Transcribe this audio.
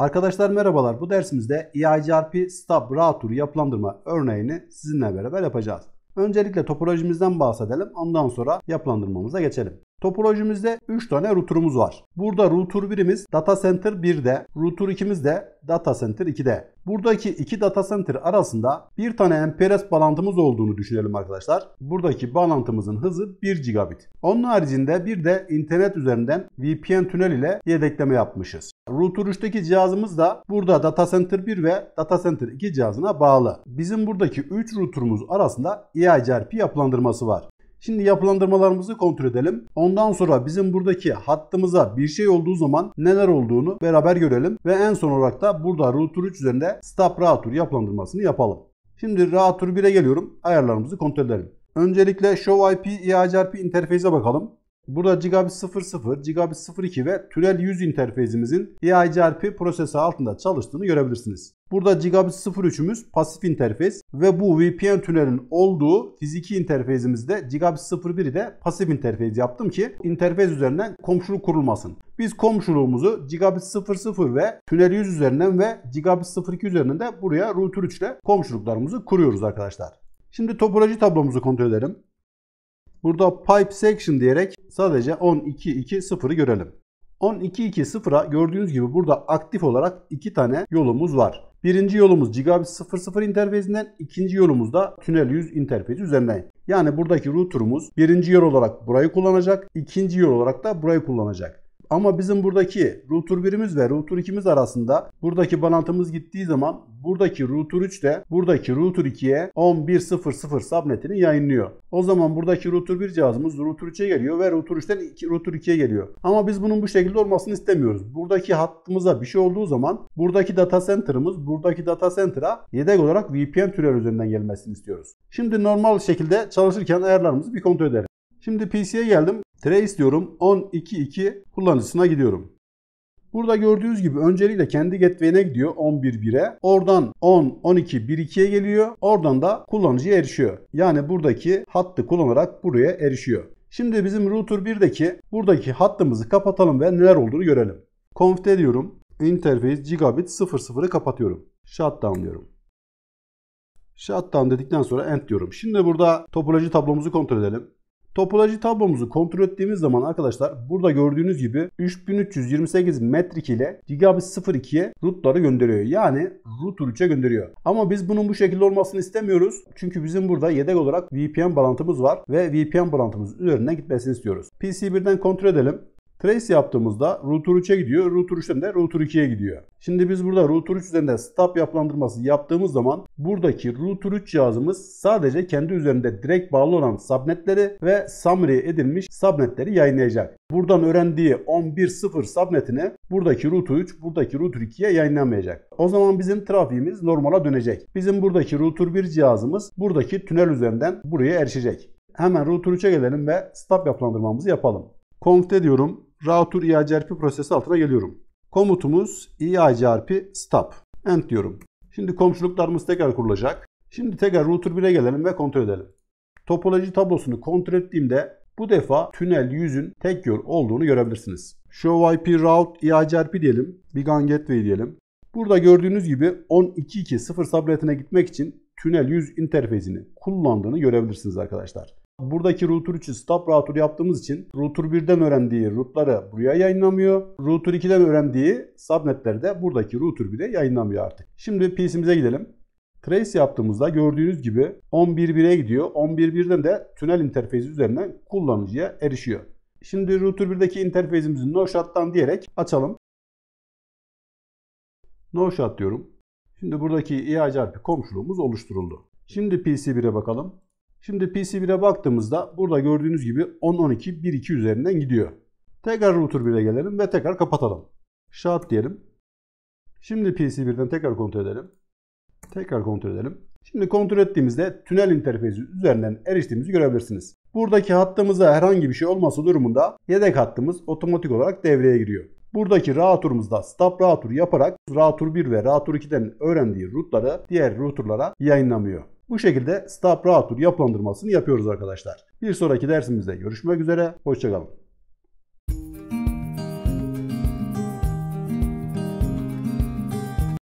Arkadaşlar merhabalar. Bu dersimizde EIGRP Stub Router yapılandırma örneğini sizinle beraber yapacağız. Öncelikle topolojimizden bahsedelim. Ondan sonra yapılandırmamıza geçelim. Topolojimizde 3 tane router'umuz var. Burada router 1'imiz data center 1'de, router 2'miz de data center 2'de. Buradaki iki data center arasında bir tane MPLS bağlantımız olduğunu düşünelim arkadaşlar. Buradaki bağlantımızın hızı 1 gigabit. Onun haricinde bir de internet üzerinden VPN tünel ile yedekleme yapmışız. Router 3'teki cihazımız da burada data center 1 ve data center 2 cihazına bağlı. Bizim buradaki 3 routerumuz arasında EIGRP yapılandırması var. Şimdi yapılandırmalarımızı kontrol edelim. Ondan sonra bizim buradaki hattımıza bir şey olduğu zaman neler olduğunu beraber görelim. Ve en son olarak da burada router 3 üzerinde stop router yapılandırmasını yapalım. Şimdi router 1'e geliyorum. Ayarlarımızı kontrol edelim. Öncelikle Show IP EHRP interfeys'e bakalım. Burada Gigabit 00, Gigabit 02 ve Türel 100 interfezimizin EIGRP prosesi altında çalıştığını görebilirsiniz. Burada Gigabit 03'ümüz pasif interfez ve bu VPN tünelin olduğu fiziki interfezimizde Gigabit 01'i de pasif interfez yaptım ki interfez üzerinden komşuluk kurulmasın. Biz komşuluğumuzu Gigabit 00 ve tünel 100 üzerinden ve Gigabit 02 üzerinden de buraya router 3 ile komşuluklarımızı kuruyoruz arkadaşlar. Şimdi topoloji tablomuzu kontrol edelim. Burada pipe section diyerek sadece 12.2.0'ı görelim. 12.2.0'a gördüğünüz gibi burada aktif olarak iki tane yolumuz var. Birinci yolumuz Gigabit 00 interfezinden, ikinci yolumuz da Tünel 100 interfezi üzerinden. Yani buradaki router'umuz birinci yol olarak burayı kullanacak, ikinci yol olarak da burayı kullanacak. Ama bizim buradaki router 1'imiz ve router 2'miz arasında buradaki bağlantımız gittiği zaman buradaki router 3 de buradaki router 2'ye 11.0.0 subnetini yayınlıyor. O zaman buradaki router 1 cihazımız router 3'e geliyor ve router 3'ten router 2'ye geliyor. Ama biz bunun bu şekilde olmasını istemiyoruz. Buradaki hattımıza bir şey olduğu zaman buradaki data center'ımız buradaki data center'a yedek olarak VPN türevi üzerinden gelmesini istiyoruz. Şimdi normal şekilde çalışırken ayarlarımızı bir kontrol edelim. Şimdi PC'ye geldim. Trace diyorum 122 kullanıcısına gidiyorum. Burada gördüğünüz gibi öncelikle kendi gateway'ine gidiyor 11.1'e. Oradan 10, 12, 1.2'ye geliyor. Oradan da kullanıcıya erişiyor. Yani buradaki hattı kullanarak buraya erişiyor. Şimdi bizim router 1'deki buradaki hattımızı kapatalım ve neler olduğunu görelim. Conf'te diyorum interface gigabit 00'ı kapatıyorum. Shutdown diyorum. Shutdown dedikten sonra end diyorum. Şimdi burada topoloji tablomuzu kontrol edelim. Topoloji tablomuzu kontrol ettiğimiz zaman arkadaşlar burada gördüğünüz gibi 3328 metrik ile gigabit 02'ye rootları gönderiyor. Yani root 3'e gönderiyor. Ama biz bunun bu şekilde olmasını istemiyoruz. Çünkü bizim burada yedek olarak VPN bağlantımız var ve VPN bağlantımız üzerinden gitmesini istiyoruz. PC1'den kontrol edelim. Trace yaptığımızda router 3'e gidiyor. Router 3'ten de router 2'ye gidiyor. Şimdi biz burada router 3 üzerinde stop yapılandırması yaptığımız zaman buradaki router 3 cihazımız sadece kendi üzerinde direkt bağlı olan subnetleri ve summary edilmiş subnetleri yayınlayacak. Buradan öğrendiği 11.0 subnetini buradaki router 3, buradaki router 2'ye yayınlamayacak. O zaman bizim trafiğimiz normala dönecek. Bizim buradaki router 1 cihazımız buradaki tünel üzerinden buraya erişecek. Hemen router 3'e gelelim ve stop yapılandırmamızı yapalım. Conf'te diyorum router e iacrp prosesi altına geliyorum. Komutumuz e iacrp stop. End diyorum. Şimdi komşuluklarımız tekrar kurulacak. Şimdi tekrar router 1'e gelelim ve kontrol edelim. Topoloji tablosunu kontrol ettiğimde bu defa tünel yüzün tek yol olduğunu görebilirsiniz. Show IP route e iacrp diyelim. Beacon gateway diyelim. Burada gördüğünüz gibi 12.2.0 subnetine gitmek için tünel yüz interfezini kullandığını görebilirsiniz arkadaşlar. Buradaki router için stop router yaptığımız için router 1'den öğrendiği rootları buraya yayınlamıyor. Router 2'den öğrendiği subnetleri de buradaki router 1'e yayınlamıyor artık. Şimdi PC'mize gidelim. Trace yaptığımızda gördüğünüz gibi 11.1'e gidiyor. 11.1'den de tünel interfeysi üzerinden kullanıcıya erişiyor. Şimdi router 1'deki interfeyzimizi no shot'tan diyerek açalım. No shot diyorum. Şimdi buradaki e IACRP komşuluğumuz oluşturuldu. Şimdi PC1'e bakalım. Şimdi PC1'e baktığımızda burada gördüğünüz gibi 10-12, 1-2 üzerinden gidiyor. Tekrar router 1'e gelelim ve tekrar kapatalım. Shut diyelim. Şimdi PC1'den tekrar kontrol edelim. Tekrar kontrol edelim. Şimdi kontrol ettiğimizde tünel interfeysi üzerinden eriştiğimizi görebilirsiniz. Buradaki hattımıza herhangi bir şey olması durumunda yedek hattımız otomatik olarak devreye giriyor. Buradaki router'ımızda stop router yaparak router 1 ve router 2'den öğrendiği rootları diğer router'lara yayınlamıyor. Bu şekilde stop router yapılandırmasını yapıyoruz arkadaşlar. Bir sonraki dersimizde görüşmek üzere. Hoşçakalın.